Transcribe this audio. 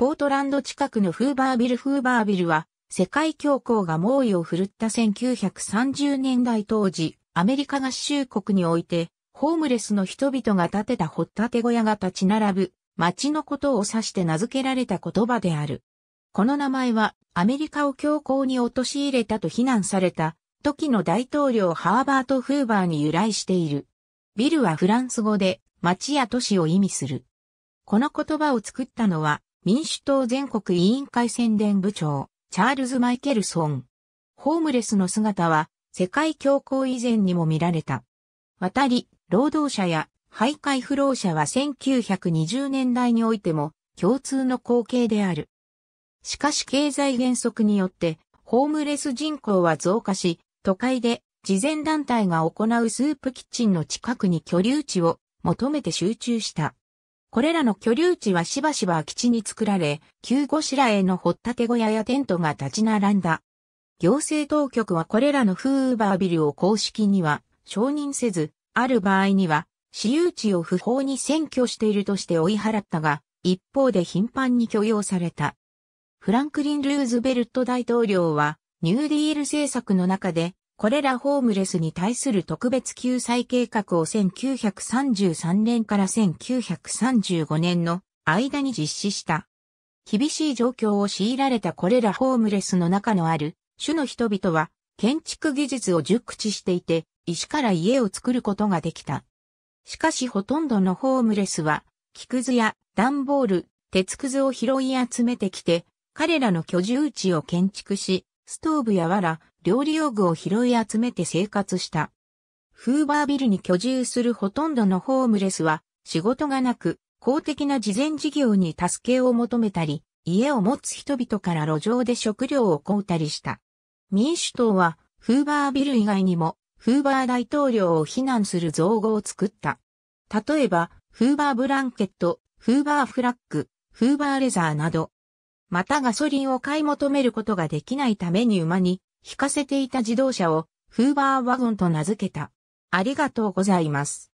ポートランド近くのフーバービルフーバービルは、世界恐慌が猛威を振るった1930年代当時、アメリカ合衆国において、ホームレスの人々が建てた掘ったて小屋が立ち並ぶ、街のことを指して名付けられた言葉である。この名前は、アメリカを強行に陥れたと非難された、時の大統領ハーバート・フーバーに由来している。ビルはフランス語で、街や都市を意味する。この言葉を作ったのは、民主党全国委員会宣伝部長、チャールズ・マイケルソン。ホームレスの姿は、世界恐慌以前にも見られた。渡り、労働者や、徘徊不労者は1920年代においても、共通の光景である。しかし経済減速によって、ホームレス人口は増加し、都会で、事前団体が行うスープキッチンの近くに居留地を求めて集中した。これらの居留地はしばしば空き地に作られ、旧しらへの掘っ立小屋やテントが立ち並んだ。行政当局はこれらのフーバービルを公式には承認せず、ある場合には、私有地を不法に占拠しているとして追い払ったが、一方で頻繁に許容された。フランクリン・ルーズベルト大統領は、ニューディール政策の中で、これらホームレスに対する特別救済計画を1933年から1935年の間に実施した。厳しい状況を強いられたこれらホームレスの中のある種の人々は建築技術を熟知していて石から家を作ることができた。しかしほとんどのホームレスは木くずや段ボール、鉄くずを拾い集めてきて彼らの居住地を建築しストーブや藁、料理用具を拾い集めて生活した。フーバービルに居住するほとんどのホームレスは、仕事がなく、公的な慈善事業に助けを求めたり、家を持つ人々から路上で食料を買うたりした。民主党は、フーバービル以外にも、フーバー大統領を非難する造語を作った。例えば、フーバーブランケット、フーバーフラッグ、フーバーレザーなど、またガソリンを買い求めることができないために馬に引かせていた自動車をフーバーワゴンと名付けた。ありがとうございます。